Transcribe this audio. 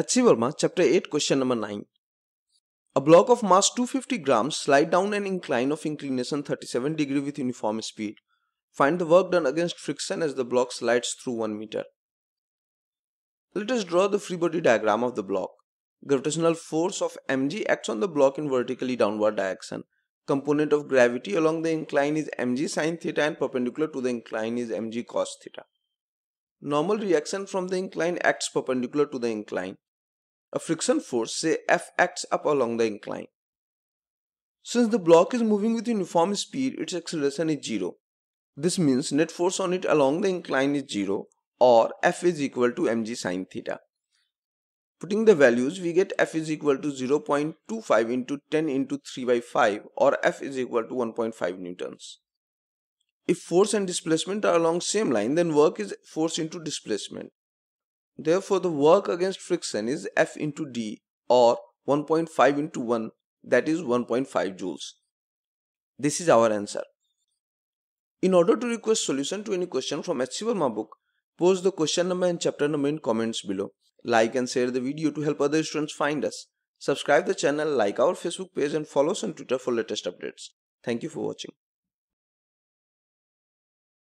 H.C. Verma, Chapter 8, Question Number 9. A block of mass 250 grams slide down an incline of inclination 37 degree with uniform speed. Find the work done against friction as the block slides through 1 meter. Let us draw the free body diagram of the block. Gravitational force of mg acts on the block in vertically downward direction. Component of gravity along the incline is mg sine theta and perpendicular to the incline is mg cos theta. Normal reaction from the incline acts perpendicular to the incline. A friction force, say F acts up along the incline. Since the block is moving with uniform speed, its acceleration is 0. This means net force on it along the incline is 0 or F is equal to mg sine theta. Putting the values, we get F is equal to 0.25 into 10 into 3 by 5 or F is equal to 1.5 newtons. If force and displacement are along same line, then work is force into displacement. Therefore, the work against friction is F into D or 1.5 into 1 that is 1.5 joules. This is our answer. In order to request solution to any question from HC Verma book, post the question number and chapter number in comments below. Like and share the video to help other students find us. Subscribe the channel, like our Facebook page and follow us on Twitter for latest updates. Thank you for watching.